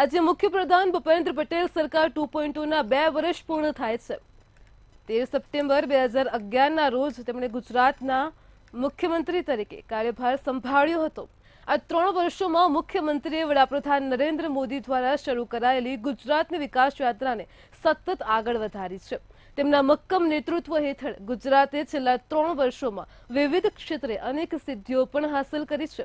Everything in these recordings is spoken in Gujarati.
આજે મુખ્યપ્રધાન ભૂપેન્દ્ર પટેલ સરકાર ટુ પોઈન્ટના બે વર્ષ પૂર્ણ થાય છે તેર સપ્ટેમ્બર બે હજાર અગિયારના રોજ તેમણે ગુજરાતના મુખ્યમંત્રી તરીકે કાર્યભાર સંભાળ્યો હતો આ ત્રણ વર્ષોમાં મુખ્યમંત્રીએ વડાપ્રધાન નરેન્દ્ર મોદી દ્વારા શરૂ કરાયેલી ગુજરાતની વિકાસ યાત્રાને સતત આગળ વધારી છે તેમના મક્કમ નેતૃત્વ હેઠળ ગુજરાતે છેલ્લા ત્રણ વર્ષોમાં વિવિધ ક્ષેત્રે અનેક સિદ્ધિઓ પણ હાંસલ કરી છે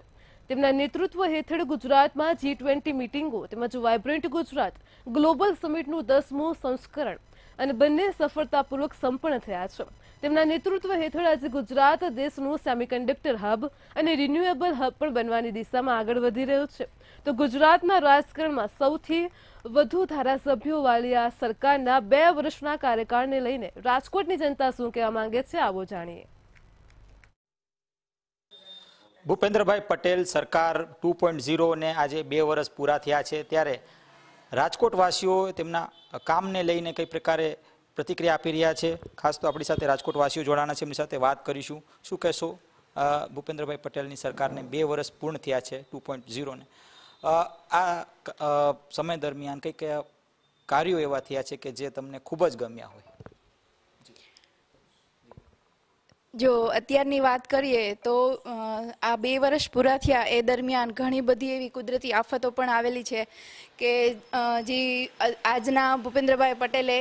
તેમના નેતૃત્વ હેઠળ ગુજરાતમાં જી ટ્વેન્ટી મિટિંગો તેમજ વાયબ્રન્ટ ગુજરાત ગ્લોબલ સમિટનું દસમું સંસ્કરણ અને બંને સફળતાપૂર્વક સંપન્ન થયા છે તેમના નેતૃત્વ હેઠળ આજે ગુજરાત દેશનું સેમિકન્ડક્ટર હબ અને રિન્યુએબલ હબ પણ બનવાની દિશામાં આગળ વધી રહ્યું છે તો ગુજરાતના રાજકારણમાં સૌથી વધુ ધારાસભ્યોવાળી આ સરકારના બે વર્ષના કાર્યકાળને લઈને રાજકોટની જનતા શું કહેવા માંગે છે આવો જાણીએ ભૂપેન્દ્રભાઈ પટેલ સરકાર ટુ પોઈન્ટ ઝીરોને આજે બે વર્ષ પૂરા થયા છે ત્યારે રાજકોટવાસીઓ તેમના કામને લઈને કઈ પ્રકારે પ્રતિક્રિયા આપી રહ્યા છે ખાસ તો આપણી સાથે રાજકોટવાસીઓ જોડાણા છે એમની સાથે વાત કરીશું શું કહેશો ભૂપેન્દ્રભાઈ પટેલની સરકારને બે વર્ષ પૂર્ણ થયા છે ટુ પોઈન્ટ ઝીરોને આ સમય દરમિયાન કઈ કયા કાર્યો એવા થયા છે કે જે તમને ખૂબ જ ગમ્યા હોય જો અત્યારની વાત કરીએ તો આ બે વર્ષ પૂરા થયા એ દરમિયાન ઘણી બધી એવી કુદરતી આફતો પણ આવેલી છે કે જે આજના ભૂપેન્દ્રભાઈ પટેલે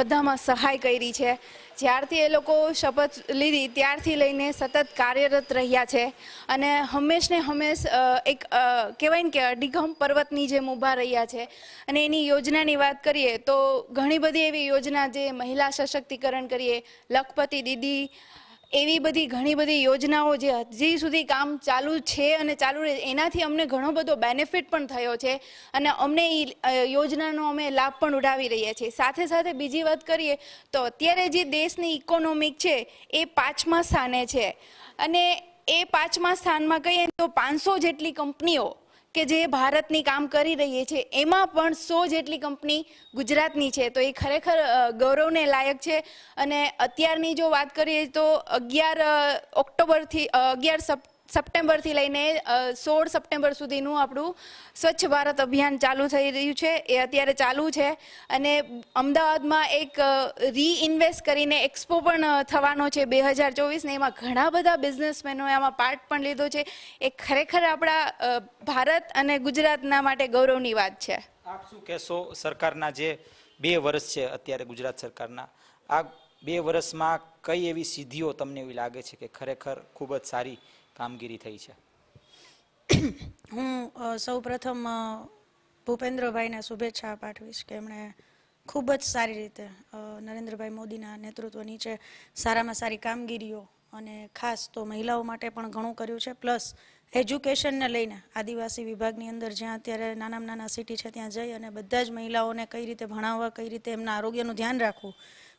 બધામાં સહાય કરી છે જ્યારથી એ લોકો શપથ લીધી ત્યારથી લઈને સતત કાર્યરત રહ્યા છે અને હંમેશને હંમેશ એક કહેવાય ને કે અડીગમ પર્વતની જેમ ઊભા રહ્યા છે અને એની યોજનાની વાત કરીએ તો ઘણી બધી એવી યોજના જે મહિલા સશક્તિકરણ કરીએ લખપતિ દીદી એવી બધી ઘણી બધી યોજનાઓ જે હજી સુધી કામ ચાલુ છે અને ચાલુ રહે એનાથી અમને ઘણો બધો બેનિફિટ પણ થયો છે અને અમને એ યોજનાનો અમે લાભ પણ ઉઠાવી રહ્યા છીએ સાથે સાથે બીજી વાત કરીએ તો અત્યારે જે દેશની ઇકોનોમિક છે એ પાંચમા સ્થાને છે અને એ પાંચમા સ્થાનમાં કહીએ તો પાંચસો જેટલી કંપનીઓ કે જે ભારતની કામ કરી રહી છે એમાં પણ સો જેટલી કંપની ગુજરાતની છે તો એ ખરેખર ગૌરવને લાયક છે અને અત્યારની જો વાત કરીએ તો અગિયાર ઓક્ટોબરથી અગિયાર સપ્ટેમ્બર સપ્ટેમ્બરથી લઈને સોળ સપ્ટેમ્બર સુધીનું આપણું સ્વચ્છ ભારત અભિયાન ચાલુ થઈ રહ્યું છે એ અત્યારે ચાલુ છે અને અમદાવાદમાં એક રીઇન્વેસ્ટ કરીને એક્સપો પણ થવાનો છે બે હજાર ચોવીસને એમાં ઘણા બધા બિઝનેસમેનોએ આમાં પાર્ટ પણ લીધો છે એ ખરેખર આપણા ભારત અને ગુજરાતના માટે ગૌરવની વાત છે આપ શું કહેશો સરકારના જે બે વર્ષ છે અત્યારે ગુજરાત સરકારના આ બે વર્ષમાં કઈ એવી સિદ્ધિઓ તમને એવી લાગે છે કે ખરેખર ખૂબ જ સારી કામગીરી થઈ છે હું સૌ પ્રથમ ભૂપેન્દ્રભાઈને શુભેચ્છા પાઠવીશ કે એમણે ખૂબ જ સારી રીતે નરેન્દ્રભાઈ મોદીના નેતૃત્વ નીચે સારામાં સારી કામગીરીઓ અને ખાસ તો મહિલાઓ માટે પણ ઘણું કર્યું છે પ્લસ એજ્યુકેશનને લઈને આદિવાસી વિભાગની અંદર જ્યાં અત્યારે નાનામાં નાના સિટી છે ત્યાં જઈ અને બધા જ મહિલાઓને કઈ રીતે ભણાવવા કઈ રીતે એમના આરોગ્યનું ધ્યાન રાખવું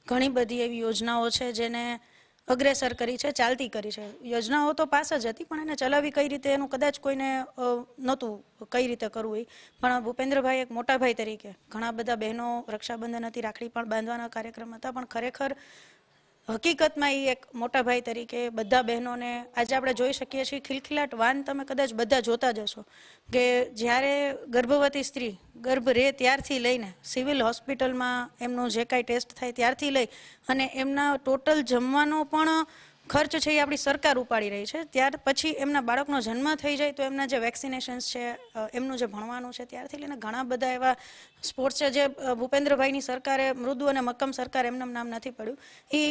ઘણી બધી એવી યોજનાઓ છે જેને અગ્રેસર કરી છે ચાલતી કરી છે યોજનાઓ તો પાસ જ હતી પણ એને ચલાવી કઈ રીતે એનું કદાચ કોઈને નહોતું કઈ રીતે કરવું એ પણ ભૂપેન્દ્રભાઈ એક મોટા ભાઈ તરીકે ઘણા બધા બહેનો રક્ષાબંધન હતી રાખડી પણ બાંધવાના કાર્યક્રમ હતા પણ ખરેખર હકીકતમાં એ એક મોટા ભાઈ તરીકે બધા બહેનોને આજે આપણે જોઈ શકીએ છીએ ખિલખિલાટ વાન તમે કદાચ બધા જોતા જશો કે જ્યારે ગર્ભવતી સ્ત્રી ગર્ભ રહે ત્યારથી લઈને સિવિલ હોસ્પિટલમાં એમનું જે કાંઈ ટેસ્ટ થાય ત્યારથી લઈ અને એમના ટોટલ જમવાનો પણ ખર્ચ છે એ આપણી સરકાર ઉપાડી રહી છે ત્યાર પછી એમના બાળકનો જન્મ થઈ જાય તો એમના જે વેક્સિનેશન્સ છે એમનું જે ભણવાનું છે ત્યારથી લઈને ઘણા બધા એવા સ્પોર્ટ્સ છે જે ભૂપેન્દ્રભાઈની સરકારે મૃદુ અને મક્કમ સરકાર એમના નામ નથી પડ્યું એ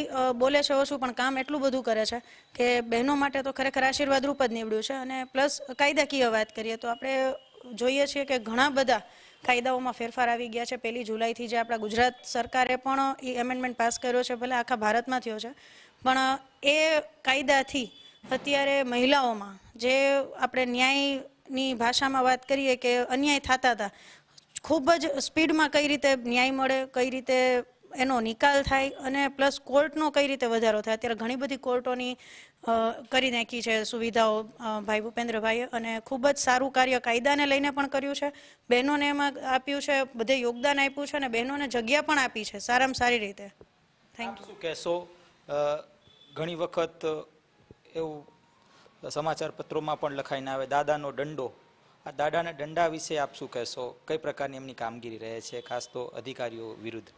બોલે છે ઓછું પણ કામ એટલું બધું કરે છે કે બહેનો માટે તો ખરેખર આશીર્વાદ રૂપ જ નીવડ્યું છે અને પ્લસ કાયદાકીય વાત કરીએ તો આપણે જોઈએ છીએ કે ઘણા બધા કાયદાઓમાં ફેરફાર આવી ગયા છે પહેલી જુલાઈથી જે આપણા ગુજરાત સરકારે પણ એ એમેન્ડમેન્ટ પાસ કર્યો છે ભલે આખા ભારતમાં થયો છે પણ એ કાયદાથી અત્યારે મહિલાઓમાં જે આપણે ન્યાયની ભાષામાં વાત કરીએ કે અન્યાય થતા હતા ખૂબ જ સ્પીડમાં કઈ રીતે ન્યાય મળે કઈ રીતે એનો નિકાલ થાય અને પ્લસ કોર્ટનો કઈ રીતે વધારો થાય અત્યારે ઘણી બધી કોર્ટોની કરી નાખી છે સુવિધાઓ ભાઈ ભૂપેન્દ્રભાઈએ અને ખૂબ જ સારું કાર્ય કાયદાને લઈને પણ કર્યું છે બહેનોને એમાં આપ્યું છે બધે યોગદાન આપ્યું છે અને બહેનોને જગ્યા પણ આપી છે સારામાં સારી રીતે થેન્ક યુ કહેશો ઘણી વખત એવું સમાચાર પત્રોમાં પણ લખાઈને આવે દાદાનો દંડો આ દાદાના દંડા વિશે આપ શું કહેશો કઈ પ્રકારની એમની કામગીરી રહે છે ખાસ તો અધિકારીઓ વિરુદ્ધ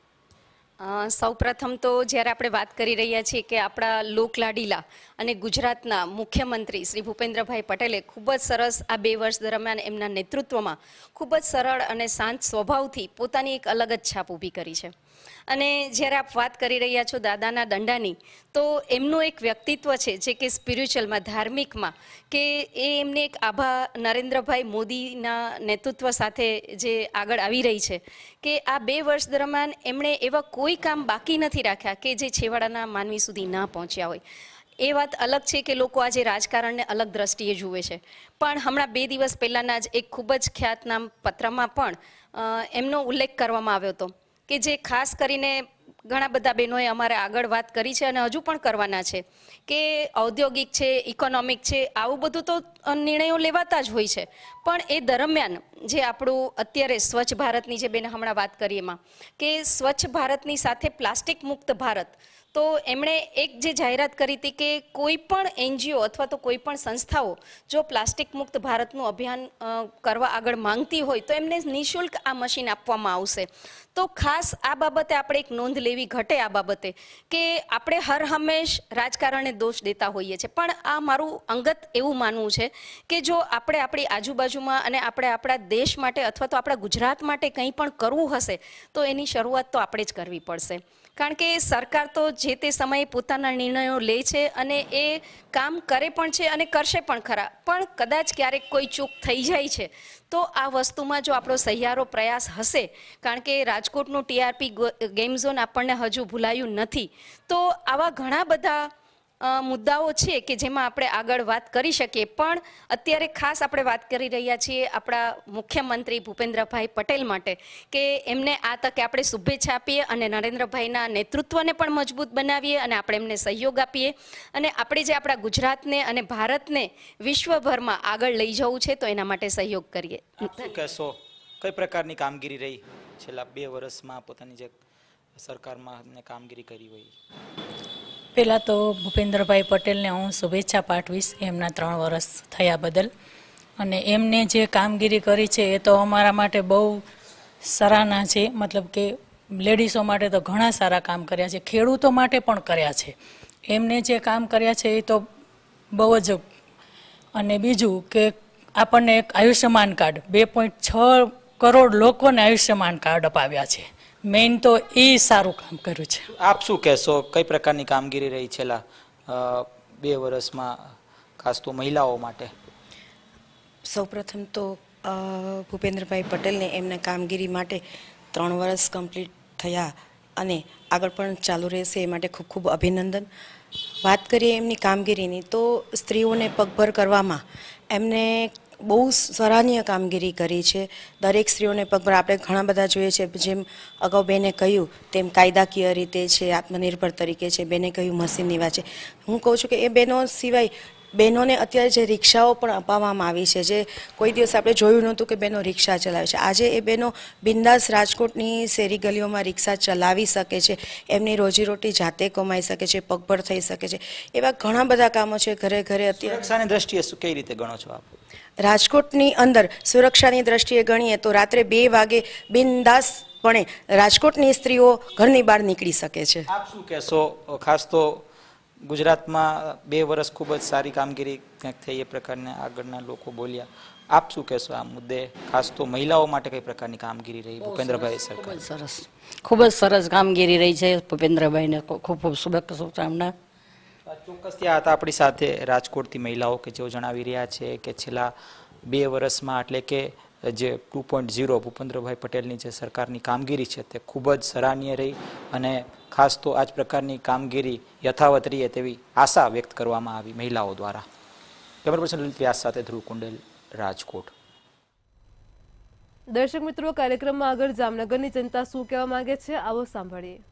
સૌપ્રથમ તો જ્યારે આપણે વાત કરી રહ્યા છીએ કે આપણા લોકલાડીલા અને ગુજરાતના મુખ્યમંત્રી શ્રી ભૂપેન્દ્રભાઈ પટેલે ખૂબ જ સરસ આ બે વર્ષ દરમિયાન એમના નેતૃત્વમાં ખૂબ જ સરળ અને શાંત સ્વભાવથી પોતાની એક અલગ જ છાપ ઊભી કરી છે અને જ્યારે આપ વાત કરી રહ્યા છો દાદાના દંડાની તો એમનું એક વ્યક્તિત્વ છે જે કે સ્પિરિચ્યુઅલમાં ધાર્મિકમાં કે એ એમને એક આભા નરેન્દ્રભાઈ મોદીના નેતૃત્વ સાથે જે આગળ આવી રહી છે કે આ બે વર્ષ દરમિયાન એમણે એવા કોઈ કામ બાકી નથી રાખ્યા કે જે છેવાડાના માનવી સુધી ના પહોંચ્યા હોય એ વાત અલગ છે કે લોકો આજે રાજકારણને અલગ દ્રષ્ટિએ જુએ છે પણ હમણાં બે દિવસ પહેલાંના જ એક ખૂબ જ ખ્યાતનામ પત્રમાં પણ એમનો ઉલ્લેખ કરવામાં આવ્યો હતો કે જે ખાસ કરીને ઘણા બધા બહેનોએ અમારે આગળ વાત કરી છે અને હજુ પણ કરવાના છે કે ઔદ્યોગિક છે ઇકોનોમિક છે આવું બધું તો નિર્ણયો લેવાતા જ હોય છે પણ એ દરમિયાન જે આપણું અત્યારે સ્વચ્છ ભારતની જે બેન હમણાં વાત કરીએ એમાં કે સ્વચ્છ ભારતની સાથે પ્લાસ્ટિક મુક્ત ભારત તો એમણે એક જે જાહેરાત કરી હતી કે કોઈ પણ એનજીઓ અથવા તો કોઈ પણ સંસ્થાઓ જો પ્લાસ્ટિક મુક્ત ભારતનું અભિયાન કરવા આગળ માંગતી હોય તો એમને નિઃશુલ્ક આ મશીન આપવામાં આવશે તો ખાસ આ બાબતે આપણે એક નોંધ લેવી ઘટે આ બાબતે કે આપણે હર હંમેશ રાજકારણે દોષ દેતા હોઈએ છીએ પણ આ મારું અંગત એવું માનવું છે કે જો આપણે આપણી આજુબાજુ આજુબાજુમાં અને આપણે આપણા દેશ માટે અથવા તો આપણા ગુજરાત માટે કંઈ પણ કરવું હશે તો એની શરૂઆત તો આપણે જ કરવી પડશે કારણ કે સરકાર તો જે તે સમયે પોતાના નિર્ણયો લે છે અને એ કામ કરે પણ છે અને કરશે પણ ખરા પણ કદાચ ક્યારેક કોઈ ચૂક થઈ જાય છે તો આ વસ્તુમાં જો આપણો સહિયારો પ્રયાસ હશે કારણ કે રાજકોટનું ટીઆરપી ગેમ ઝોન આપણને હજુ ભૂલાયું નથી તો આવા ઘણા બધા મુદ્દાઓ છે કે જેમાં આપણે આગળ વાત કરી શકીએ પણ અત્યારે ખાસ આપણે વાત કરી રહ્યા છીએ આપણા મુખ્યમંત્રી ભૂપેન્દ્રભાઈ પટેલ માટે કે એમને આ તકે આપણે શુભેચ્છા આપીએ અને નરેન્દ્રભાઈના નેતૃત્વને પણ મજબૂત બનાવીએ અને આપણે એમને સહયોગ આપીએ અને આપણે જે આપણા ગુજરાતને અને ભારતને વિશ્વભરમાં આગળ લઈ જવું છે તો એના માટે સહયોગ કરીએ કહેશો કઈ પ્રકારની કામગીરી રહી છેલ્લા બે વર્ષમાં પોતાની જે સરકારમાં કામગીરી કરી હોય પહેલાં તો ભૂપેન્દ્રભાઈ પટેલને હું શુભેચ્છા પાઠવીશ એમના ત્રણ વર્ષ થયા બદલ અને એમને જે કામગીરી કરી છે એ તો અમારા માટે બહુ સરાહના છે મતલબ કે લેડીઝો માટે તો ઘણા સારા કામ કર્યા છે ખેડૂતો માટે પણ કર્યા છે એમને જે કામ કર્યા છે એ તો બહુ જ અને બીજું કે આપણને એક આયુષ્યમાન કાર્ડ બે પોઈન્ટ છ કરોડ લોકોને આયુષ્યમાન કાર્ડ અપાવ્યા છે મેઇન તો એ સારું કામ કર્યું છે આપ શું કહેશો કઈ પ્રકારની કામગીરી રહી છેલ્લા બે વર્ષમાં ખાસ તો મહિલાઓ માટે સૌપ્રથમ તો ભૂપેન્દ્રભાઈ પટેલને એમના કામગીરી માટે ત્રણ વર્ષ કમ્પ્લીટ થયા અને આગળ પણ ચાલુ રહેશે એ માટે ખૂબ ખૂબ અભિનંદન વાત કરીએ એમની કામગીરીની તો સ્ત્રીઓને પગભર કરવામાં એમને બહુ સરાહનીય કામગીરી કરી છે દરેક સ્ત્રીઓને પગભર આપણે ઘણા બધા જોઈએ છે જેમ અગાઉ બેને કહ્યું તેમ કાયદાકીય રીતે છે આત્મનિર્ભર તરીકે છે બેને કહ્યું મશીનની વાત છે હું કહું છું કે એ બહેનો સિવાય બહેનોને અત્યારે જે રિક્ષાઓ પણ અપાવવામાં આવી છે જે કોઈ દિવસ આપણે જોયું નહોતું કે બહેનો રિક્ષા ચલાવે છે આજે એ બહેનો બિંદાસ રાજકોટની શેરી ગલીઓમાં રિક્ષા ચલાવી શકે છે એમની રોજીરોટી જાતે કમાઈ શકે છે પગભર થઈ શકે છે એવા ઘણા બધા કામો છે ઘરે ઘરે અત્યારે સુરક્ષાની શું કઈ રીતે ગણો છો આપ રાજકોટની અંદર સુરક્ષાની દ્રષ્ટિએ ગણીએ તો રાત્રે બે વાગે બિનદાસપણે રાજકોટની સ્ત્રીઓ ઘરની બહાર નીકળી શકે છે આપ શું કહેશો ખાસ તો ગુજરાતમાં બે વર્ષ ખૂબ જ સારી કામગીરી ક્યાંક થઈ એ પ્રકારને આગળના લોકો બોલ્યા આપ શું કહેશો આ મુદ્દે ખાસ તો મહિલાઓ માટે કઈ પ્રકારની કામગીરી રહી ભૂપેન્દ્રભાઈ સરકાર સરસ ખૂબ જ સરસ કામગીરી રહી છે ભૂપેન્દ્રભાઈને ખૂબ ખૂબ શુભકામના ચોક્કસ ત્યાં હતા આપણી સાથે રાજકોટથી મહિલાઓ કે જેઓ જણાવી રહ્યા છે કે છેલ્લા બે વર્ષમાં એટલે કે જે ટુ પોઈન્ટ ઝીરો ભૂપેન્દ્રભાઈ પટેલની જે સરકારની કામગીરી છે તે ખૂબ જ સરાહનીય રહી અને ખાસ તો આ જ પ્રકારની કામગીરી યથાવત રહીએ તેવી આશા વ્યક્ત કરવામાં આવી મહિલાઓ દ્વારા કેમેરા પર્સન લલિત વ્યાસ સાથે ધ્રુવ કુંડેલ રાજકોટ દર્શક મિત્રો કાર્યક્રમમાં આગળ જામનગરની જનતા શું કહેવા માંગે છે આવો સાંભળીએ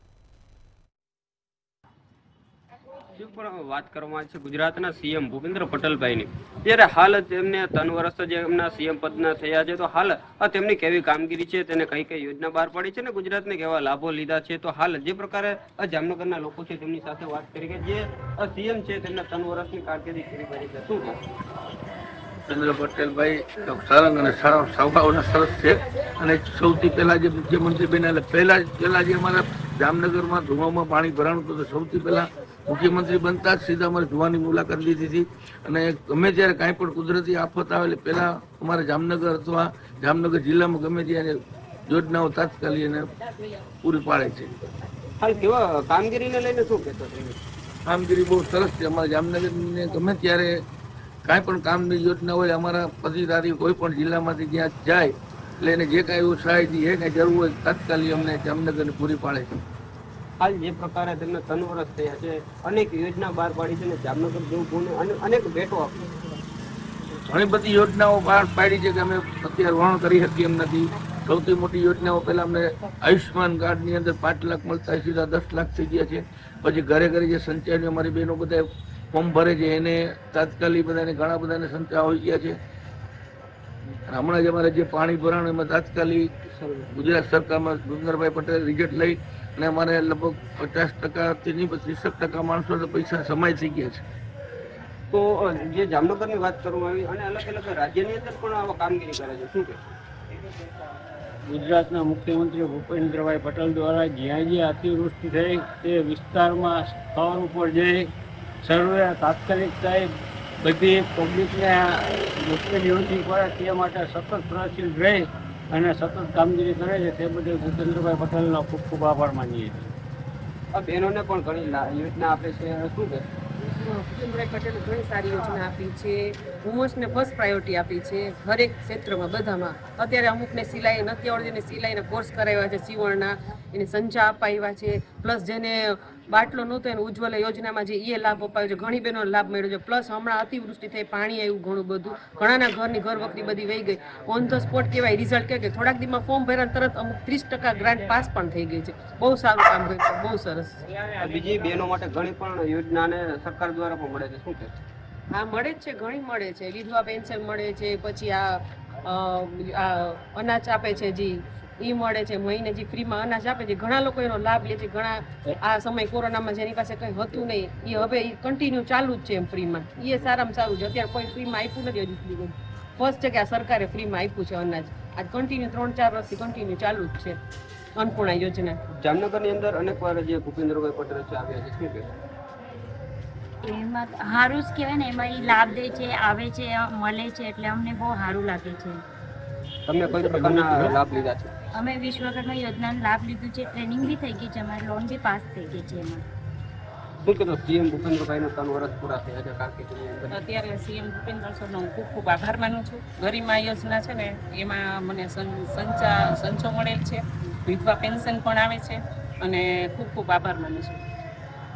વાત કરવામાં છે ગુજરાતના સીએમ ભૂપેન્દ્ર પટેલભાઈની ત્યારે હાલ તેમને ત્રણ વર્ષ જે એમના સીએમ પદના થયા છે તો હાલ તેમની કેવી કામગીરી છે તેને કઈ કઈ યોજના બહાર પાડી છે ને ગુજરાતને કેવા લાભો લીધા છે તો હાલ જે પ્રકારે જામનગરના લોકો છે તેમની સાથે વાત કરી કે જે સીએમ છે તેમના ત્રણ વર્ષની કારકિર્દી પૂરી કરી છે શું ભૂપેન્દ્ર પટેલભાઈ સરંગ અને સારા સ્વભાવના સરસ છે અને સૌથી પહેલા જે મુખ્યમંત્રી બન્યા પહેલા પહેલા જે અમારા જામનગરમાં ધુમામાં પાણી ભરાણું હતું સૌથી પહેલા મુખ્યમંત્રી બનતા જ સીધા અમારે જોવાની મુલાકાત લીધી હતી અને ગમે ત્યારે કાંઈ પણ કુદરતી આફત આવે એટલે પહેલાં અમારે જામનગર અથવા જામનગર જિલ્લામાં ગમે ત્યાં યોજનાઓ તાત્કાલિક એને પૂરી પાડે છે કેવા કામગીરીને લઈને કામગીરી બહુ સરસ છે અમારા જામનગરને ગમે ત્યારે કાંઈ પણ કામની યોજના હોય અમારા પદાધિકારી કોઈ પણ જિલ્લામાંથી જ્યાં જાય એટલે એને જે કાંઈ એવું સહાય જે કાંઈ જરૂર હોય તાત્કાલિક અમને જામનગરને પૂરી પાડે છે હાલ જે પ્રકારે તેમને ત્રણ થયા છે અનેક યોજના બહાર પાડી છે અને જામનગર જેવું પુણે અનેક ભેટો આપી ઘણી બધી યોજનાઓ બહાર પાડી છે કે અમે અત્યારે વર્ણન કરી શકીએ એમ નથી સૌથી મોટી યોજનાઓ પહેલાં અમને આયુષ્યમાન કાર્ડની અંદર પાંચ લાખ મળતા સીધા દસ લાખ થઈ ગયા છે પછી ઘરે ઘરે જે સંચયની અમારી બહેનો બધા ફોર્મ ભરે છે એને તાત્કાલિક બધાને ઘણા બધાને સંચય આવી ગયા છે હમણાં જ અમારે જે પાણી ભરાણ એમાં તાત્કાલિક ગુજરાત સરકારમાં સુંદરભાઈ પટેલ રિઝલ્ટ લઈ અને અમારે લગભગ પચાસ ટકાથી નહીં ત્રીસેક ટકા માણસો પૈસા સમાય થઈ ગયા છે તો જે જામનગરની વાત કરવામાં આવી અને અલગ અલગ રાજ્યની અંદર પણ આવા કામગીરી કરે છે શું કે ગુજરાતના મુખ્યમંત્રી ભૂપેન્દ્રભાઈ પટેલ દ્વારા જ્યાં જ્યાં અતિવૃષ્ટિ થઈ તે વિસ્તારમાં સ્થળ ઉપર જઈ સર્વે તાત્કાલિક થાય બધી પબ્લિકને મુશ્કેલી મુશ્કેલીઓથી પડે તે માટે સતત પ્રયત્નશીલ રહી અને સતત કામગીરી કરે છે તે બદલ ભૂપેન્દ્રભાઈ પટેલનો ખૂબ ખૂબ આભાર માનીએ છીએ બહેનોને પણ ઘણી યોજના આપે છે શું કહે ભૂપેન્દ્રભાઈ પટેલ ઘણી સારી યોજના આપી છે વુમન્સને ફર્સ્ટ પ્રાયોરિટી આપી છે હરેક ક્ષેત્રમાં બધામાં અત્યારે અમુકને સિલાઈ નથી આવડતી એને સિલાઈના કોર્સ કરાવ્યા છે સીવણના એને સંચા અપાવ્યા છે પ્લસ જેને બાટલો નહોતો એને ઉજ્જવલ યોજનામાં જે એ લાભ અપાયો છે ઘણી બહેનો લાભ મળ્યો છે પ્લસ હમણાં અતિવૃષ્ટિ થઈ પાણી આવ્યું ઘણું બધું ઘણાના ઘરની ઘર વખરી બધી વહી ગઈ ઓન ધ સ્પોટ કહેવાય રિઝલ્ટ કહે કે થોડાક દિવસમાં ફોર્મ ભર્યા તરત અમુક ત્રીસ ટકા ગ્રાન્ટ પાસ પણ થઈ ગઈ છે બહુ સારું કામ કર્યું છે બહુ સરસ બીજી બહેનો માટે ઘણી પણ યોજનાને સરકાર દ્વારા પણ મળે છે શું કહે હા મળે જ છે ઘણી મળે છે વિધવા પેન્શન મળે છે પછી આ અનાજ આપે છે જી એ મળે છે મહિને જે ફ્રીમાં અનાજ આપે છે ઘણા લોકો એનો લાભ લે છે ઘણા આ સમય કોરોનામાં જેની પાસે કંઈ હતું નહીં એ હવે એ કન્ટિન્યુ ચાલુ જ છે એમ ફ્રીમાં એ સારામાં સારું છે અત્યારે કોઈ ફ્રીમાં આપ્યું નથી હજી સુધી ફર્સ્ટ છે કે આ સરકારે ફ્રીમાં આપ્યું છે અનાજ આજ કન્ટિન્યુ ત્રણ ચાર વર્ષથી કન્ટિન્યુ ચાલુ જ છે અન્નપૂર્ણા યોજના જામનગરની અંદર અનેક વાર જે ભૂપેન્દ્રભાઈ પટેલ છે આવ્યા છે શું કહેવાય એમાં સારું જ કહેવાય ને એમાં એ લાભ દે છે આવે છે મળે છે એટલે અમને બહુ સારું લાગે છે તમને કોઈ પ્રકારના લાભ લીધા છે અમે વિશ્વકર્મા યોજનાનો લાભ લીધું છે ટ્રેનિંગ બી થઈ ગઈ છે અમારી લોન બી પાસ થઈ ગઈ છે એમાં શું કહેતો સીએમ ભૂપેન્દ્રભાઈનો ત્રણ વર્ષ પૂરા થયા છે કારકિર્દી અત્યારે સીએમ ભૂપેન્દ્ર સરનો હું ખૂબ ખૂબ આભાર માનું છું ગરિમા યોજના છે ને એમાં મને સંચા સંચો મળેલ છે વિધવા પેન્શન પણ આવે છે અને ખૂબ ખૂબ આભાર માનું છું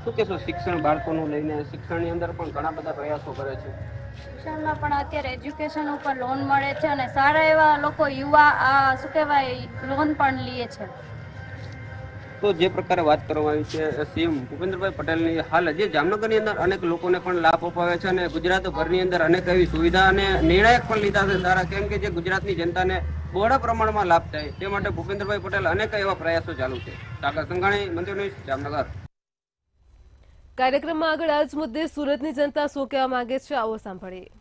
શું કહેશો શિક્ષણ બાળકોનું લઈને શિક્ષણની અંદર પણ ઘણા બધા પ્રયાસો કરે છે શિક્ષણમાં પણ અત્યારે એજ્યુકેશન ઉપર લોન મળે છે અને સારા એવા લોકો યુવા આ શું કહેવાય લોન પણ લે છે તો જે પ્રકારે વાત કરવામાં આવી છે સીએમ ભૂપેન્દ્રભાઈ પટેલની હાલ જે જામનગરની અંદર અનેક લોકોને પણ લાભ અપાવે છે અને ગુજરાત ભરની અંદર અનેક એવી સુવિધા અને નિર્ણાયક પણ લીધા છે સારા કેમ કે જે ગુજરાતની જનતાને બહોળા પ્રમાણમાં લાભ થાય તે માટે ભૂપેન્દ્રભાઈ પટેલ અનેક એવા પ્રયાસો ચાલુ છે સાગર સંઘાણી મંત્રી જામનગર કાર્યક્રમમાં આગળ આ મુદ્દે સુરતની જનતા શું કહેવા માંગે છે આવો સાંભળીએ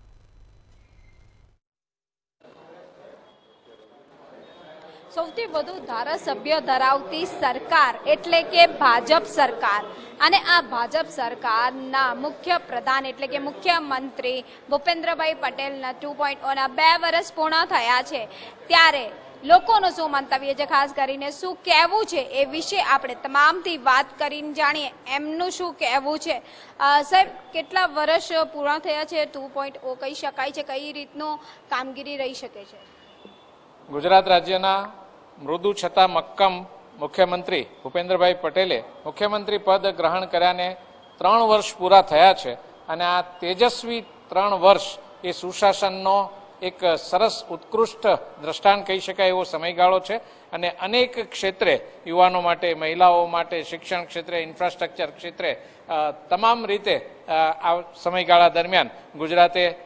સૌથી વધુ ધારાસભ્ય ધરાવતી સરકાર એટલે કે ભાજપ સરકાર અને આ ભાજપ સરકારના મુખ્ય પ્રધાન એટલે કે મુખ્યમંત્રી ભૂપેન્દ્રભાઈ પટેલના ટુ પોઈન્ટ ઓના બે વર્ષ પૂર્ણ થયા છે ત્યારે લોકોનું શું મંતવ્ય છે ખાસ કરીને શું કહેવું છે એ વિશે આપણે તમામથી વાત કરીને જાણીએ એમનું શું કહેવું છે સાહેબ કેટલા વર્ષ પૂરા થયા છે ટુ પોઈન્ટ ઓ કહી શકાય છે કઈ રીતનું કામગીરી રહી શકે છે ગુજરાત રાજ્યના મૃદુ છતાં મક્કમ મુખ્યમંત્રી ભૂપેન્દ્રભાઈ પટેલે મુખ્યમંત્રી પદ ગ્રહણ કર્યાને ત્રણ વર્ષ પૂરા થયા છે અને આ તેજસ્વી ત્રણ વર્ષ એ સુશાસનનો એક સરસ ઉત્કૃષ્ટ દ્રષ્ટાંત કહી શકાય એવો સમયગાળો છે અને અનેક ક્ષેત્રે યુવાનો માટે મહિલાઓ માટે શિક્ષણ ક્ષેત્રે ઇન્ફ્રાસ્ટ્રક્ચર ક્ષેત્રે તમામ રીતે આ સમયગાળા દરમિયાન ગુજરાતે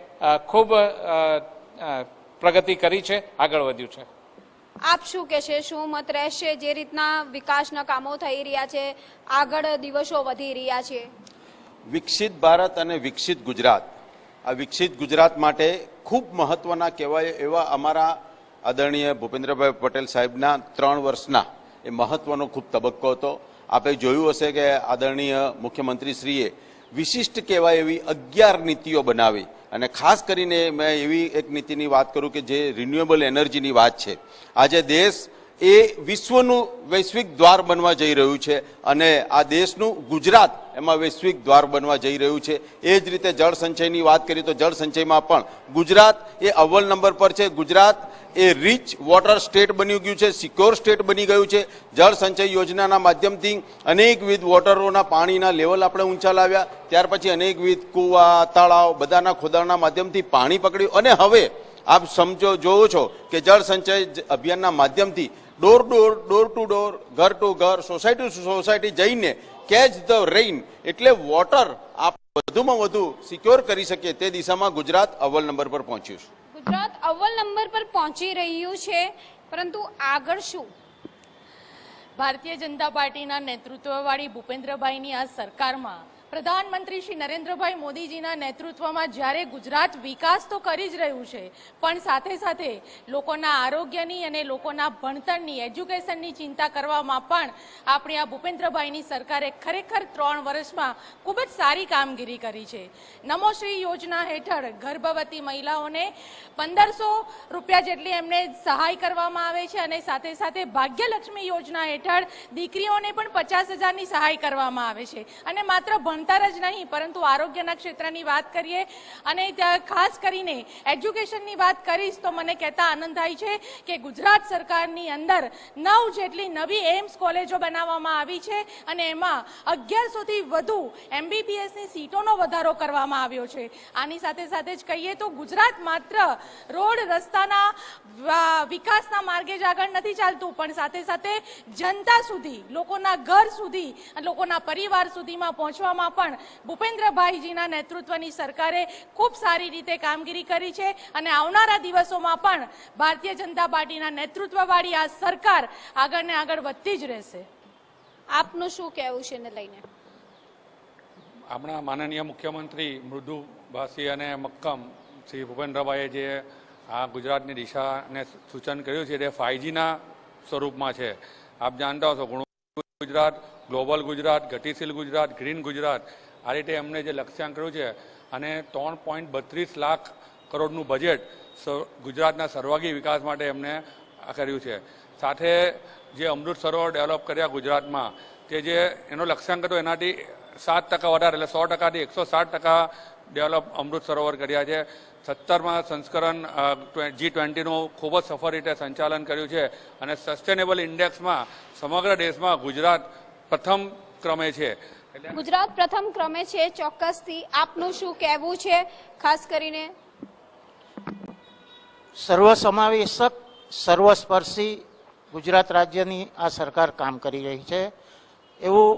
ખૂબ પ્રગતિ કરી છે આગળ વધ્યું છે આપ શું કહેશે શું મત રહેશે જે રીતના વિકાસના કામો થઈ રહ્યા છે આગળ દિવસો વધી રહ્યા છે વિકસિત ભારત અને વિકસિત ગુજરાત આ વિકસિત ગુજરાત માટે ખૂબ મહત્ત્વના કહેવાય એવા અમારા આદરણીય ભૂપેન્દ્રભાઈ પટેલ સાહેબના ત્રણ વર્ષના એ મહત્ત્વનો ખૂબ તબક્કો હતો આપણે જોયું હશે કે આદરણીય મુખ્યમંત્રીશ્રીએ વિશિષ્ટ કહેવાય એવી અગિયાર નીતિઓ બનાવી અને ખાસ કરીને મેં એવી એક નીતિની વાત કરું કે જે રિન્યુએબલ એનર્જીની વાત છે આજે દેશ એ વિશ્વનું વૈશ્વિક દ્વાર બનવા જઈ રહ્યું છે અને આ દેશનું ગુજરાત એમાં વૈશ્વિક દ્વાર બનવા જઈ રહ્યું છે એ જ રીતે જળ સંચયની વાત કરીએ તો જળ સંચયમાં પણ ગુજરાત એ અવ્વલ નંબર પર છે ગુજરાત એ રીચ વોટર સ્ટેટ બની ગયું છે સિક્યોર સ્ટેટ બની ગયું છે જળ સંચય યોજનાના માધ્યમથી અનેકવિધ વોટરોના પાણીના લેવલ આપણે ઊંચા લાવ્યા ત્યાર પછી અનેકવિધ કૂવા તળાવ બધાના ખોદાણના માધ્યમથી પાણી પકડ્યું અને હવે આપ સમજો જોવો છો કે જળ સંચય અભિયાનના માધ્યમથી door door door to door ઘર ટુ ઘર સોસાયટી ટુ સોસાયટી જઈને કેચ ધ રેઇન એટલે વોટર આપ વધુમાં વધુ સિક્યોર કરી શકીએ તે દિશામાં ગુજરાત અવ્વલ નંબર પર પહોંચ્યું છે ગુજરાત અવ્વલ નંબર પર પહોંચી રહ્યું છે પરંતુ આગળ શું ભારતીય જનતા પાર્ટીના નેતૃત્વવાળી ભૂપેન્દ્રભાઈની આ સરકારમાં પ્રધાનમંત્રી શ્રી નરેન્દ્રભાઈ મોદીજીના નેતૃત્વમાં જ્યારે ગુજરાત વિકાસ તો કરી જ રહ્યું છે પણ સાથે સાથે લોકોના આરોગ્યની અને લોકોના ભણતરની એજ્યુકેશનની ચિંતા કરવામાં પણ આપણી આ ભૂપેન્દ્રભાઈની સરકારે ખરેખર ત્રણ વર્ષમાં ખૂબ જ સારી કામગીરી કરી છે નમોશ્રી યોજના હેઠળ ગર્ભવતી મહિલાઓને પંદરસો રૂપિયા જેટલી એમને સહાય કરવામાં આવે છે અને સાથે સાથે ભાગ્યલક્ષ્મી યોજના હેઠળ દીકરીઓને પણ પચાસ હજારની સહાય કરવામાં આવે છે અને માત્ર ભણ ભણતર જ નહીં પરંતુ આરોગ્યના ક્ષેત્રની વાત કરીએ અને ખાસ કરીને એજ્યુકેશનની વાત કરીશ તો મને કહેતા આનંદ થાય છે કે ગુજરાત સરકારની અંદર નવ જેટલી નવી એમ્સ કોલેજો બનાવવામાં આવી છે અને એમાં અગિયારસોથી વધુ એમબીબીએસની સીટોનો વધારો કરવામાં આવ્યો છે આની સાથે સાથે જ કહીએ તો ગુજરાત માત્ર રોડ રસ્તાના વિકાસના માર્ગે જ આગળ નથી ચાલતું પણ સાથે સાથે જનતા સુધી લોકોના ઘર સુધી લોકોના પરિવાર સુધીમાં પહોંચવામાં પણ ભૂપેન્દ્રભાઈજીના નેતૃત્વની સરકારે ખૂબ સારી રીતે કામગીરી કરી છે અને આવનારા દિવસોમાં પણ ભારતીય જનતા પાર્ટીના નેતૃત્વવાળી આ સરકાર આગળ ને આગળ વધતી જ રહેશે આપનું શું કહેવું છે એને લઈને આપણા માનનીય મુખ્યમંત્રી મૃદુભાષી અને મક્કમ શ્રી ભૂપેન્દ્રભાઈએ જે આ ગુજરાતની દિશાને સૂચન કર્યું છે તે ફાઇવજીના સ્વરૂપમાં છે આપ જાણતા હશો ગુજરાત ગ્લોબલ ગુજરાત ગતિશીલ ગુજરાત ગ્રીન ગુજરાત આ રીતે એમને જે લક્ષ્યાંક કર્યું છે અને ત્રણ પોઈન્ટ બત્રીસ લાખ કરોડનું બજેટ ગુજરાતના સર્વાગી વિકાસ માટે એમને કર્યું છે સાથે જે અમૃત સરોવર ડેવલપ કર્યા ગુજરાતમાં તે જે એનો લક્ષ્યાંક હતો એનાથી સાત ટકા વધારે એટલે સો ટકાથી એકસો સાત ટકા ડેવલપ અમૃત સરોવર કર્યા છે સત્તરમાં સંસ્કરણ જી ટ્વેન્ટીનું ખૂબ જ સફળ રીતે સંચાલન કર્યું છે અને સસ્ટેનેબલ ઇન્ડેક્સમાં સમગ્ર દેશમાં ગુજરાત પ્રથમ ક્રમે છે ગુજરાત પ્રથમ ક્રમે છે ચોક્કસથી આપનું શું કહેવું છે ખાસ કરીને સર્વસમાવેશક સર્વસ્પર્શી ગુજરાત રાજ્યની આ સરકાર કામ કરી રહી છે એવું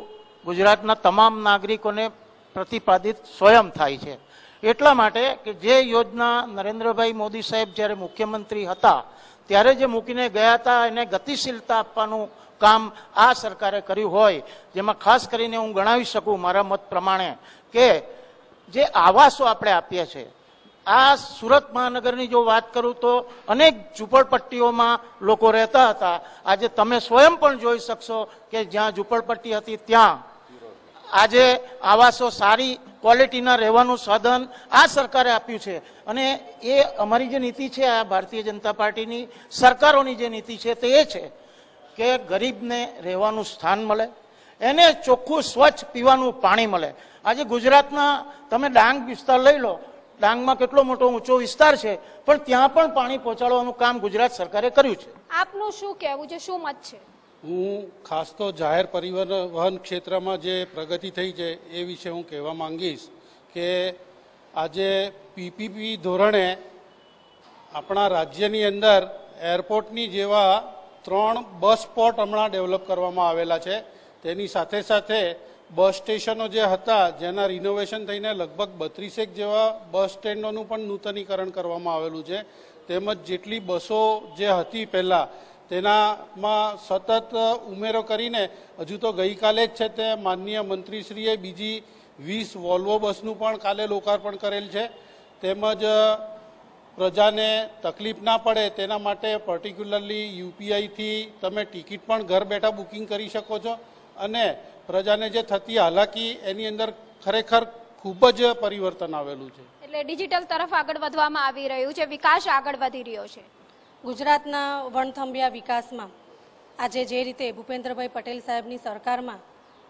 ગુજરાતના તમામ નાગરિકોને પ્રતિપાદિત સ્વયં થાય છે એટલા માટે કે જે યોજના નરેન્દ્રભાઈ મોદી સાહેબ જ્યારે મુખ્યમંત્રી હતા ત્યારે જે મૂકીને ગયા હતા એને ગતિશીલતા આપવાનું કામ આ સરકારે કર્યું હોય જેમાં ખાસ કરીને હું ગણાવી શકું મારા મત પ્રમાણે કે જે આવાસો આપણે આપીએ છીએ આ સુરત મહાનગરની જો વાત કરું તો અનેક ઝૂંપડપટ્ટીઓમાં લોકો રહેતા હતા આજે તમે સ્વયં પણ જોઈ શકશો કે જ્યાં ઝૂંપડપટ્ટી હતી ત્યાં આજે આવાસો સારી ક્વોલિટીના રહેવાનું સાધન આ સરકારે આપ્યું છે અને એ અમારી જે નીતિ છે આ ભારતીય જનતા પાર્ટીની સરકારોની જે નીતિ છે તે એ છે કે ગરીબને રહેવાનું સ્થાન મળે એને ચોખ્ખું સ્વચ્છ પીવાનું પાણી મળે આજે ગુજરાતના તમે ડાંગ વિસ્તાર લઈ લો ડાંગમાં કેટલો મોટો ઊંચો વિસ્તાર છે પણ ત્યાં પણ પાણી પહોંચાડવાનું કામ ગુજરાત સરકારે કર્યું છે આપનું શું કહેવું છે શું મત છે હું ખાસ તો જાહેર પરિવહન ક્ષેત્રમાં જે પ્રગતિ થઈ છે એ વિશે હું કહેવા માંગીશ કે આજે પીપીપી ધોરણે આપણા રાજ્યની અંદર એરપોર્ટની જેવા ત્રણ બસ પોર્ટ હમણાં ડેવલપ કરવામાં આવેલા છે તેની સાથે સાથે બસ સ્ટેશનો જે હતા જેના રિનોવેશન થઈને લગભગ બત્રીસેક જેવા બસ સ્ટેન્ડોનું પણ નૂતનીકરણ કરવામાં આવેલું છે તેમજ જેટલી બસો જે હતી પહેલાં તેનામાં સતત ઉમેરો કરીને હજુ તો ગઈકાલે જ છે તે માનનીય મંત્રીશ્રીએ બીજી વીસ વોલ્વો બસનું પણ કાલે લોકાર્પણ કરેલ છે તેમજ પ્રજાને તકલીફ ના પડે તેના માટે પર્ટિક્યુલરલી યુપીઆઈથી તમે ટિકિટ પણ ઘર બેઠા બુકિંગ કરી શકો છો અને પ્રજાને જે થતી હાલાકી એની અંદર ખરેખર ખૂબ જ પરિવર્તન આવેલું છે એટલે ડિજિટલ તરફ આગળ વધવામાં આવી રહ્યું છે વિકાસ આગળ વધી રહ્યો છે ગુજરાતના વણથંભિયા વિકાસમાં આજે જે રીતે ભૂપેન્દ્રભાઈ પટેલ સાહેબની સરકારમાં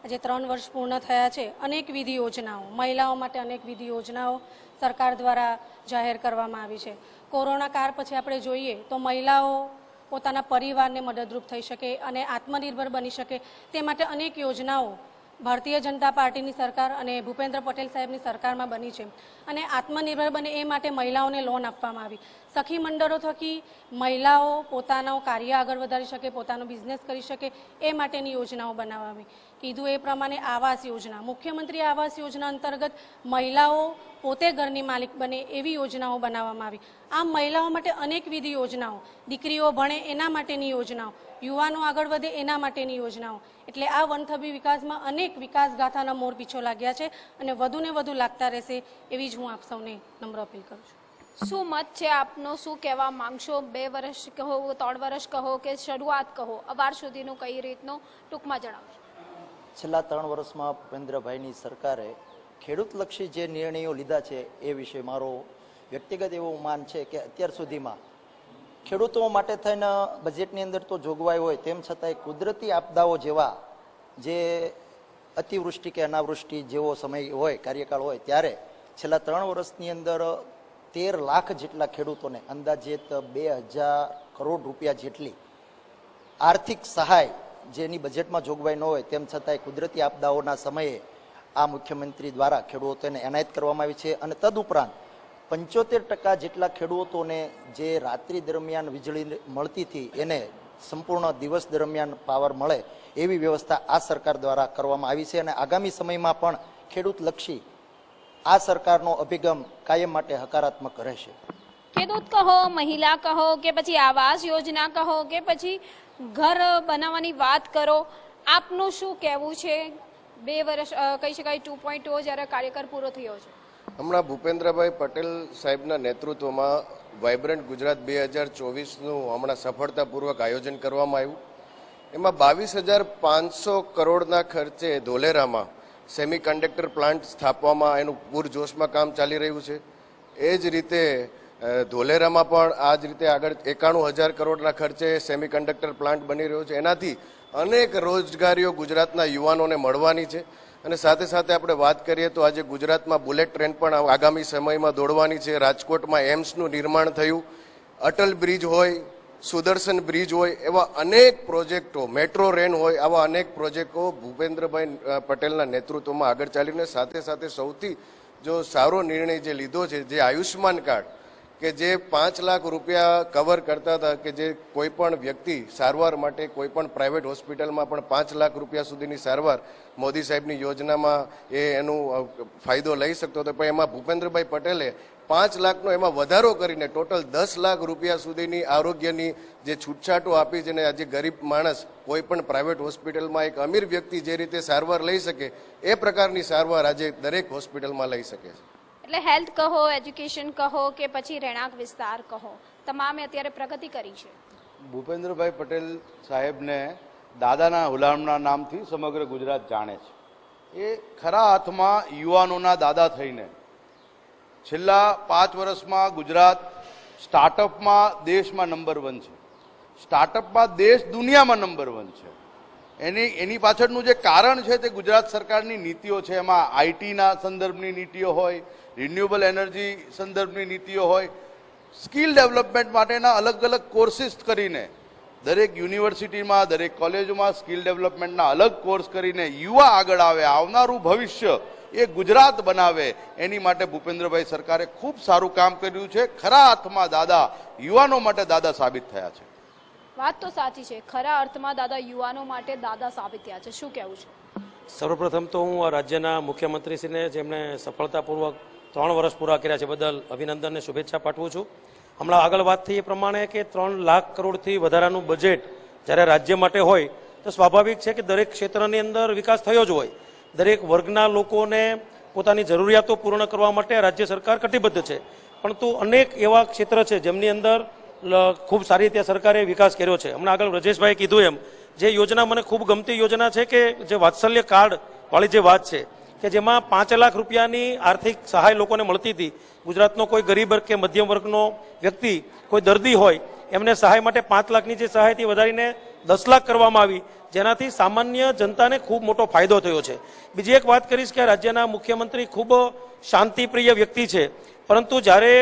આજે ત્રણ વર્ષ પૂર્ણ થયા છે અનેકવિધ યોજનાઓ મહિલાઓ માટે અનેકવિધ યોજનાઓ સરકાર દ્વારા જાહેર કરવામાં આવી છે કોરોના કાળ પછી આપણે જોઈએ તો મહિલાઓ પોતાના પરિવારને મદદરૂપ થઈ શકે અને આત્મનિર્ભર બની શકે તે માટે અનેક યોજનાઓ ભારતીય જનતા પાર્ટીની સરકાર અને ભૂપેન્દ્ર પટેલ સાહેબની સરકારમાં બની છે અને આત્મનિર્ભર બને એ માટે મહિલાઓને લોન આપવામાં આવી સખી મંડળો થકી મહિલાઓ પોતાનો કાર્ય આગળ વધારી શકે પોતાનો બિઝનેસ કરી શકે એ માટેની યોજનાઓ બનાવવી કીધું એ પ્રમાણે આવાસ યોજના મુખ્યમંત્રી આવાસ યોજના અંતર્ગત મહિલાઓ પોતે ઘરની માલિક બને એવી યોજનાઓ બનાવવામાં આવી આમ મહિલાઓ માટે અનેકવિધ યોજનાઓ દીકરીઓ ભણે એના માટેની યોજનાઓ યુવાનો આગળ વધે એના માટેની યોજનાઓ એટલે આ વનથબી વિકાસમાં અનેક વિકાસ ગાથાના મોર પીછો લાગ્યા છે અને વધુને વધુ લાગતા રહેશે એવી જ હું આપ સૌને નમ્ર અપીલ કરું છું શું મત છે આપનો શું કહેવા માંગશો બે વર્ષ કહો ત્રણ વર્ષ કહો કે શરૂઆત કહો અવાર સુધીનું કઈ રીતનું ટૂંકમાં જણાવો છેલ્લા ત્રણ વર્ષમાં ભૂપેન્દ્રભાઈની સરકારે ખેડૂતલક્ષી જે નિર્ણયો લીધા છે એ વિશે મારો વ્યક્તિગત એવું માન છે કે અત્યાર સુધીમાં ખેડૂતો માટે થઈને બજેટની અંદર તો જોગવાઈ હોય તેમ છતાંય કુદરતી આપદાઓ જેવા જે અતિવૃષ્ટિ કે અનાવૃષ્ટિ જેવો સમય હોય કાર્યકાળ હોય ત્યારે છેલ્લા ત્રણ વર્ષની અંદર તેર લાખ જેટલા ખેડૂતોને અંદાજેત બે હજાર કરોડ રૂપિયા જેટલી આર્થિક સહાય જેની બજેટમાં જોગવાઈ ન હોય તેમ છતાંય કુદરતી આપદાઓના સમયે આ મુખ્યમંત્રી દ્વારા ખેડૂતોને એનાયત કરવામાં આવી છે અને તદુપરાંત પંચોતેર ટકા જેટલા ખેડૂતોને જે રાત્રિ દરમિયાન વીજળી મળતી હતી એને સંપૂર્ણ દિવસ દરમિયાન પાવર મળે એવી વ્યવસ્થા આ સરકાર દ્વારા કરવામાં આવી છે અને આગામી સમયમાં પણ ખેડૂતલક્ષી આ સરકારનો અભિગમ કાયમ માટે હકારાત્મક રહેશે ખેડૂત કહો મહિલા કહો કે પછી આવાસ યોજના કહો કે પછી ઘર બનાવવાની વાત કરો આપનું શું કહેવું છે બે વર્ષ કહી શકાય ટુ પોઈન્ટ ટુ જ્યારે કાર્યકર પૂરો થયો છે હમણાં ભૂપેન્દ્રભાઈ પટેલ સાહેબના નેતૃત્વમાં વાઇબ્રન્ટ ગુજરાત બે હજાર ચોવીસનું હમણાં સફળતાપૂર્વક આયોજન કરવામાં આવ્યું એમાં બાવીસ હજાર પાંચસો કરોડના ખર્ચે ધોલેરામાં સેમિકન્ડક્ટર પ્લાન્ટ સ્થાપવામાં એનું પૂરજોશમાં કામ ચાલી રહ્યું છે એ જ રીતે ધોલેરામાં પણ આ જ રીતે આગળ એકાણું હજાર કરોડના ખર્ચે સેમિકન્ડક્ટર પ્લાન્ટ બની રહ્યો છે એનાથી અનેક રોજગારીઓ ગુજરાતના યુવાનોને મળવાની છે અને સાથે સાથે આપણે વાત કરીએ તો આજે ગુજરાતમાં બુલેટ ટ્રેન પણ આગામી સમયમાં દોડવાની છે રાજકોટમાં એમ્સનું નિર્માણ થયું અટલ બ્રિજ હોય સુદર્શન બ્રિજ હોય એવા અનેક પ્રોજેક્ટો મેટ્રો રેન હોય આવા અનેક પ્રોજેક્ટો ભૂપેન્દ્રભાઈ પટેલના નેતૃત્વમાં આગળ ચાલીને સાથે સાથે સૌથી જો સારો નિર્ણય જે લીધો છે જે આયુષ્યમાન કાર્ડ કે જે પાંચ લાખ રૂપિયા કવર કરતા હતા કે જે કોઈ પણ વ્યક્તિ સારવાર માટે કોઈ પણ પ્રાઇવેટ હોસ્પિટલમાં પણ પાંચ લાખ રૂપિયા સુધીની સારવાર મોદી સાહેબની યોજનામાં એ એનું ફાયદો લઈ શકતો હતો પણ એમાં ભૂપેન્દ્રભાઈ પટેલે પાંચ લાખનો એમાં વધારો કરીને ટોટલ દસ લાખ રૂપિયા સુધીની આરોગ્યની જે છૂટછાટો આપી છે ને આજે ગરીબ માણસ કોઈ પણ પ્રાઇવેટ હોસ્પિટલમાં એક અમીર વ્યક્તિ જે રીતે સારવાર લઈ શકે એ પ્રકારની સારવાર આજે દરેક હોસ્પિટલમાં લઈ શકે છે એટલે હેલ્થ કહો એજ્યુકેશન કહો કે પછી રહેણાંક વિસ્તાર કહો તમામે અત્યારે પ્રગતિ કરી છે ભૂપેન્દ્રભાઈ પટેલ સાહેબને દાદાના હુલામના નામથી સમગ્ર ગુજરાત જાણે છે એ ખરા હાથમાં યુવાનોના દાદા થઈને છેલ્લા પાંચ વર્ષમાં ગુજરાત સ્ટાર્ટઅપમાં દેશમાં નંબર વન છે સ્ટાર્ટઅપમાં દેશ દુનિયામાં નંબર વન છે એની એની પાછળનું જે કારણ છે તે ગુજરાત સરકારની નીતિઓ છે એમાં આઈટીના સંદર્ભની નીતિઓ હોય રિન્યુએબલ એનર્જી સંદર્ભની નીતિઓ હોય સ્કિલ ડેવલપમેન્ટ માટેના અલગ અલગ કોર્સિસ કરીને દરેક યુનિવર્સિટીમાં દરેક કોલેજોમાં સ્કિલ ડેવલપમેન્ટના અલગ કોર્સ કરીને યુવા આગળ આવે આવનારું ભવિષ્ય એ ગુજરાત બનાવે એની માટે ભૂપેન્દ્રભાઈ સરકારે ખૂબ સારું કામ કર્યું છે ખરા અર્થમાં દાદા યુવાનો માટે દાદા સાબિત થયા છે વાત તો સાચી છે ખરા અર્થમાં દાદા યુવાનો માટે દાદા સાબિત થયા છે શું કહેવું છે સર્વપ્રથમ તો હું રાજ્યના મુખ્યમંત્રીશ્રીને જેમણે સફળતાપૂર્વક ત્રણ વર્ષ પૂરા કર્યા છે બદલ અભિનંદનને શુભેચ્છા પાઠવું છું હમણાં આગળ વાત થઈ એ પ્રમાણે કે ત્રણ લાખ કરોડથી વધારાનું બજેટ જ્યારે રાજ્ય માટે હોય તો સ્વાભાવિક છે કે દરેક ક્ષેત્રની અંદર વિકાસ થયો જ હોય દરેક વર્ગના લોકોને પોતાની જરૂરિયાતો પૂર્ણ કરવા માટે રાજ્ય સરકાર કટિબદ્ધ છે પરંતુ અનેક એવા ક્ષેત્ર છે જેમની અંદર ખૂબ સારી રીતે સરકારે વિકાસ કર્યો છે હમણાં આગળ વ્રજેશભાઈ કીધું એમ જે યોજના મને ખૂબ ગમતી યોજના છે કે જે વાત્સલ્ય કાર્ડ વાળી જે વાત છે કે જેમાં પાંચ લાખ રૂપિયાની આર્થિક સહાય લોકોને મળતી હતી ગુજરાતનો કોઈ ગરીબ વર્ગ કે મધ્યમ વર્ગનો વ્યક્તિ કોઈ દર્દી હોય એમને સહાય માટે પાંચ લાખની જે સહાય હતી વધારીને દસ લાખ કરવામાં આવી જેનાથી સામાન્ય જનતાને ખૂબ મોટો ફાયદો થયો છે બીજી એક વાત કરીશ કે રાજ્યના મુખ્યમંત્રી ખૂબ શાંતિપ્રિય વ્યક્તિ છે પરંતુ જ્યારે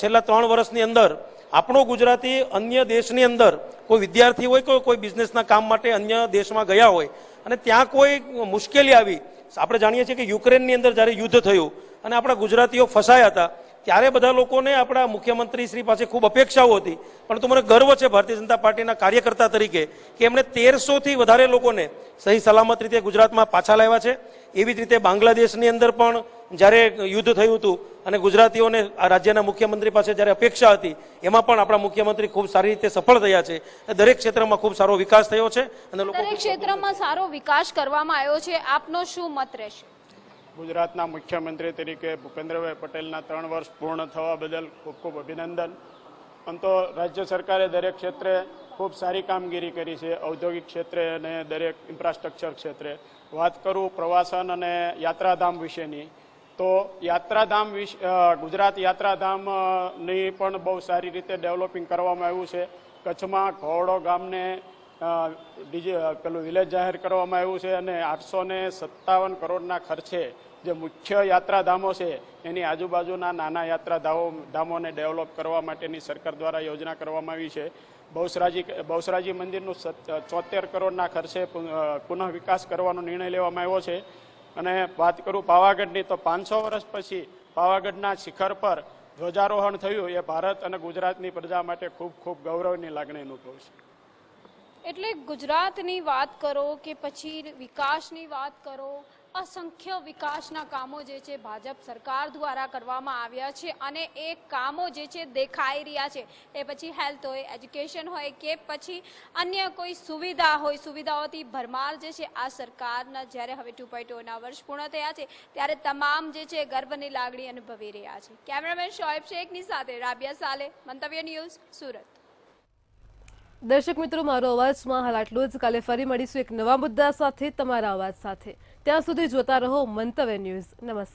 છેલ્લા ત્રણ વર્ષની અંદર આપણો ગુજરાતી અન્ય દેશની અંદર કોઈ વિદ્યાર્થી હોય કોઈ કોઈ બિઝનેસના કામ માટે અન્ય દેશમાં ગયા હોય અને ત્યાં કોઈ મુશ્કેલી આવી આપણે જાણીએ છીએ કે યુક્રેનની અંદર જ્યારે યુદ્ધ થયું અને આપણા ગુજરાતીઓ ફસાયા હતા ત્યારે બધા લોકોને આપણા મુખ્યમંત્રી શ્રી પાસે ખૂબ અપેક્ષાઓ હતી પરંતુ મને ગર્વ છે ભારતીય જનતા પાર્ટીના કાર્યકર્તા તરીકે કે એમણે તેરસોથી વધારે લોકોને સહી સલામત રીતે ગુજરાતમાં પાછા લાવ્યા છે એવી જ રીતે બાંગ્લાદેશની અંદર પણ જ્યારે યુદ્ધ થયું હતું અને ગુજરાતીઓને આ રાજ્યના મુખ્યમંત્રી પાસે જ્યારે અપેક્ષા હતી એમાં પણ આપણા મુખ્યમંત્રી ખૂબ સારી રીતે સફળ થયા છે દરેક ક્ષેત્રમાં ખૂબ સારો વિકાસ થયો છે અને લોકો દરેક ક્ષેત્રમાં સારો વિકાસ કરવામાં આવ્યો છે આપનો શું મત રહેશે ગુજરાતના મુખ્યમંત્રી તરીકે ભૂપેન્દ્રભાઈ પટેલના ત્રણ વર્ષ પૂર્ણ થવા બદલ ખૂબ ખૂબ અભિનંદન આમ તો રાજ્ય સરકારે દરેક ક્ષેત્રે ખૂબ સારી કામગીરી કરી છે ઔદ્યોગિક ક્ષેત્રે અને દરેક ઇન્ફ્રાસ્ટ્રક્ચર ક્ષેત્રે વાત કરું પ્રવાસન અને યાત્રાધામ વિશેની તો યાત્રાધામ ગુજરાત યાત્રાધામની પણ બહુ સારી રીતે ડેવલપિંગ કરવામાં આવ્યું છે કચ્છમાં ઘોડો ગામને ડીજે પેલું વિલેજ જાહેર કરવામાં આવ્યું છે અને આઠસો ને સત્તાવન કરોડના ખર્ચે જે મુખ્ય યાત્રાધામો છે એની આજુબાજુના નાના યાત્રાધામો ધામોને ડેવલપ કરવા માટેની સરકાર દ્વારા યોજના કરવામાં આવી છે બહુસરાજી બહુસરાજી મંદિરનું ચોતેર કરોડના ખર્ચે પુનઃ વિકાસ કરવાનો નિર્ણય લેવામાં આવ્યો છે અને વાત કરું પાવાગઢની તો પાંચસો વર્ષ પછી પાવાગઢના શિખર પર ધ્વજારોહણ થયું એ ભારત અને ગુજરાતની પ્રજા માટે ખૂબ ખૂબ ગૌરવની લાગણી અનુભવ છે એટલે ગુજરાતની વાત કરો કે પછી વિકાસની વાત કરો અસંખ્ય વિકાસના કામો જે છે ભાજપ સરકાર દ્વારા કરવામાં આવ્યા છે અને એ કામો જે છે દેખાઈ રહ્યા છે એ પછી હેલ્થ હોય એજ્યુકેશન હોય કે પછી અન્ય કોઈ સુવિધા હોય સુવિધાઓથી ભરમાર જે છે આ સરકારના જ્યારે હવે ટુ પોઈન્ટ વર્ષ પૂર્ણ થયા છે ત્યારે તમામ જે છે ગર્વની લાગણી અનુભવી રહ્યા છે કેમેરામેન શોએબ શેખની સાથે રાબિયા સાલે મંતવ્ય ન્યૂઝ સુરત દર્શક મિત્રો મારો અવાજમાં હાલ આટલું જ કાલે ફરી મળીશું એક નવા મુદ્દા સાથે તમારા અવાજ સાથે ત્યાં સુધી જોતા રહો મંતવ્ય ન્યૂઝ નમસ્કાર